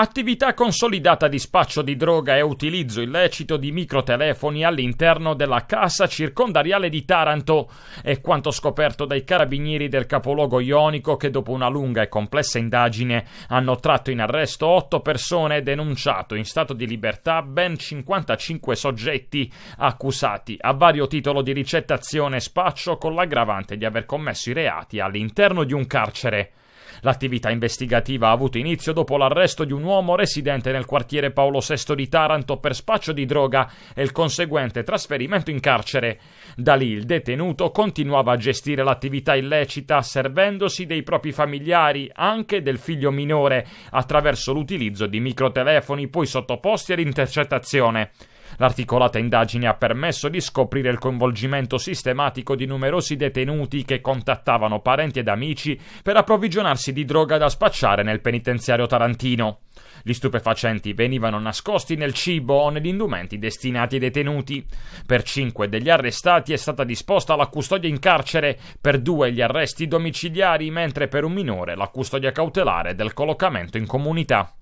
attività consolidata di spaccio di droga e utilizzo illecito di microtelefoni all'interno della cassa circondariale di Taranto, è quanto scoperto dai carabinieri del capoluogo ionico che dopo una lunga e complessa indagine hanno tratto in arresto otto persone e denunciato in stato di libertà ben 55 soggetti accusati a vario titolo di ricettazione e spaccio con l'aggravante di aver commesso i reati all'interno di un carcere. L'attività investigativa ha avuto inizio dopo l'arresto di un uomo residente nel quartiere Paolo VI di Taranto per spaccio di droga e il conseguente trasferimento in carcere. Da lì il detenuto continuava a gestire l'attività illecita servendosi dei propri familiari, anche del figlio minore, attraverso l'utilizzo di microtelefoni poi sottoposti ad intercettazione. L'articolata indagine ha permesso di scoprire il coinvolgimento sistematico di numerosi detenuti che contattavano parenti ed amici per approvvigionarsi di droga da spacciare nel penitenziario tarantino. Gli stupefacenti venivano nascosti nel cibo o negli indumenti destinati ai detenuti. Per cinque degli arrestati è stata disposta la custodia in carcere, per due gli arresti domiciliari, mentre per un minore la custodia cautelare del collocamento in comunità.